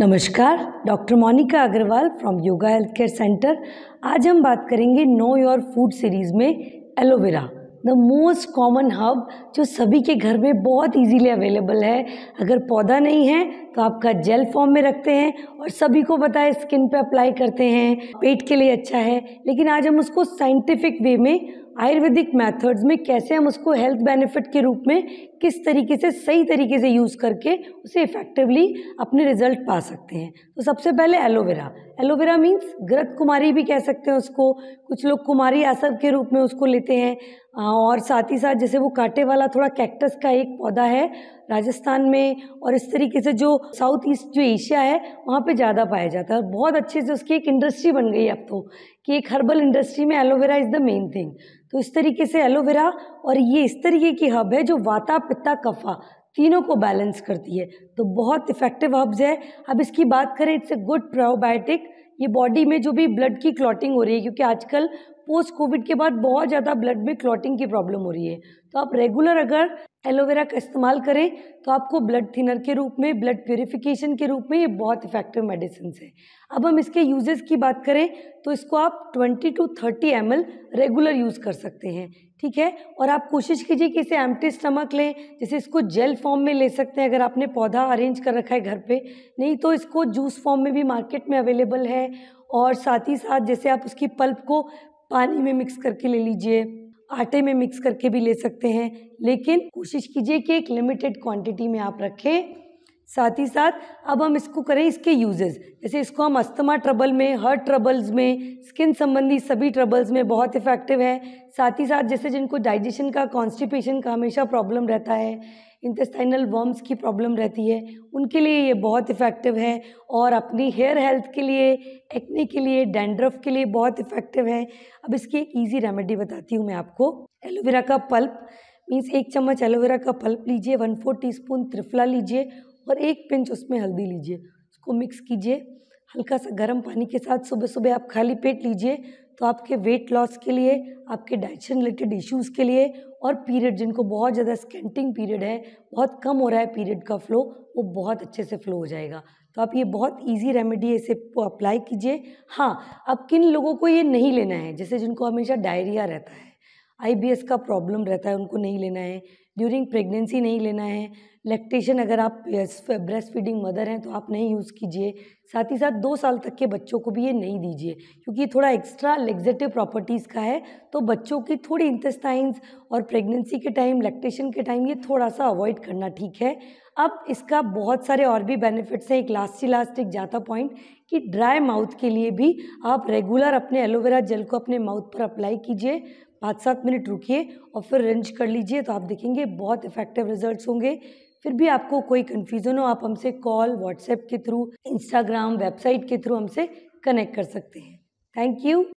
नमस्कार doctor Monika Agarwal from yoga health care centre आज हम बात करेंगे नो योर फूड सीरीज़ में aloe vera the most common herb जो सभी के घर में बहुत इजीली अवेलेबल है अगर पौधा नहीं है तो आपका जेल फॉर्म में रखते हैं और सभी को पता है स्किन पे अप्लाई करते हैं पेट के लिए अच्छा है लेकिन आज हम उसको साइंटिफिक वे में आयुर्वेदिक मेथड्स में कैसे हम उसको हेल्थ बेनिफिट के रूप में किस तरीके से सही तरीके से यूज़ करके उसे इफ़ेक्टिवली अपने रिजल्ट पा सकते हैं तो सबसे पहले एलोवेरा एलोवेरा मीन्स ग्रत कुमारी भी कह सकते हैं उसको कुछ लोग कुमारी आसव के रूप में उसको लेते हैं और साथ ही साथ जैसे वो कांटे वाला थोड़ा कैक्टस का एक पौधा है राजस्थान में और इस तरीके से जो साउथ ईस्ट जो एशिया है वहाँ पे ज़्यादा पाया जाता है बहुत अच्छे से उसकी एक इंडस्ट्री बन गई अब तो कि एक हर्बल इंडस्ट्री में aloe vera is the main thing तो इस तरीके से एलोवेरा और ये इस तरीके की हब है जो वाता पिता कफा तीनों को बैलेंस करती है तो बहुत इफेक्टिव हब्स है अब इसकी बात करें इट्स ए गुड प्रोबायोटिक ये बॉडी में जो भी ब्लड की क्लॉटिंग हो रही है क्योंकि आजकल पोस्ट कोविड के बाद बहुत ज़्यादा ब्लड में क्लॉटिंग की प्रॉब्लम हो रही है तो आप रेगुलर अगर एलोवेरा का इस्तेमाल करें तो आपको ब्लड थिनर के रूप में ब्लड प्योरीफिकेशन के रूप में ये बहुत इफेक्टिव मेडिसिन है अब हम इसके यूजेस की बात करें तो इसको आप 20 टू 30 एम रेगुलर यूज़ कर सकते हैं ठीक है और आप कोशिश कीजिए कि इसे एम्प्टी स्टमक लें जैसे इसको जेल फॉर्म में ले सकते हैं अगर आपने पौधा अरेंज कर रखा है घर पे नहीं तो इसको जूस फॉर्म में भी मार्केट में अवेलेबल है और साथ ही साथ जैसे आप उसकी पल्प को पानी में मिक्स करके ले लीजिए आटे में मिक्स करके भी ले सकते हैं लेकिन कोशिश कीजिए कि एक लिमिटेड क्वांटिटी में आप रखें साथ ही साथ अब हम इसको करें इसके यूजेस जैसे इसको हम अस्थमा ट्रबल में हर्ट ट्रबल्स में स्किन संबंधी सभी ट्रबल्स में बहुत इफेक्टिव है साथ ही साथ जैसे जिनको डाइजेशन का कॉन्स्टिपेशन का हमेशा प्रॉब्लम रहता है इंटेस्टाइनल वर्म्स की प्रॉब्लम रहती है उनके लिए ये बहुत इफेक्टिव है और अपनी हेयर हेल्थ के लिए एक्ने के लिए डैंड्रफ के लिए बहुत इफेक्टिव है अब इसकी एक ईजी रेमेडी बताती हूँ मैं आपको एलोवेरा का पल्प मीन्स एक चम्मच एलोवेरा का पल्प लीजिए वन फोर टी स्पून त्रिफला लीजिए और एक पिंच उसमें हल्दी लीजिए उसको मिक्स कीजिए हल्का सा गर्म पानी के साथ सुबह सुबह आप खाली पेट लीजिए तो आपके वेट लॉस के लिए आपके डाइजेशन रिलेटेड इश्यूज़ के लिए और पीरियड जिनको बहुत ज़्यादा स्केंटिंग पीरियड है बहुत कम हो रहा है पीरियड का फ्लो वो बहुत अच्छे से फ्लो हो जाएगा तो आप ये बहुत इजी रेमेडी है इसे अप्लाई कीजिए हाँ अब किन लोगों को ये नहीं लेना है जैसे जिनको हमेशा डायरिया रहता है आई का प्रॉब्लम रहता है उनको नहीं लेना है ड्यूरिंग प्रेगनेंसी नहीं लेना है लैक्टेशन अगर आप ब्रेस्ट फीडिंग मदर हैं तो आप नहीं यूज़ कीजिए साथ ही साथ दो साल तक के बच्चों को भी ये नहीं दीजिए क्योंकि ये थोड़ा एक्स्ट्रा लेग्जेटिव प्रॉपर्टीज़ का है तो बच्चों की थोड़ी इंटेस्टाइंस और प्रेगनेंसी के टाइम लैक्टेशन के टाइम ये थोड़ा सा अवॉइड करना ठीक है अब इसका बहुत सारे और भी बेनिफिट्स हैं एक लास्ट ही लास्ट एक जाता पॉइंट कि ड्राई माउथ के लिए भी आप रेगुलर अपने एलोवेरा जेल को अपने माउथ पर अप्लाई कीजिए पाँच सात मिनट रुकिए और फिर रेंज कर लीजिए तो आप देखेंगे बहुत इफेक्टिव रिजल्ट्स होंगे फिर भी आपको कोई कन्फ्यूज़न हो आप हमसे कॉल व्हाट्सएप के थ्रू इंस्टाग्राम वेबसाइट के थ्रू हमसे कनेक्ट कर सकते हैं थैंक यू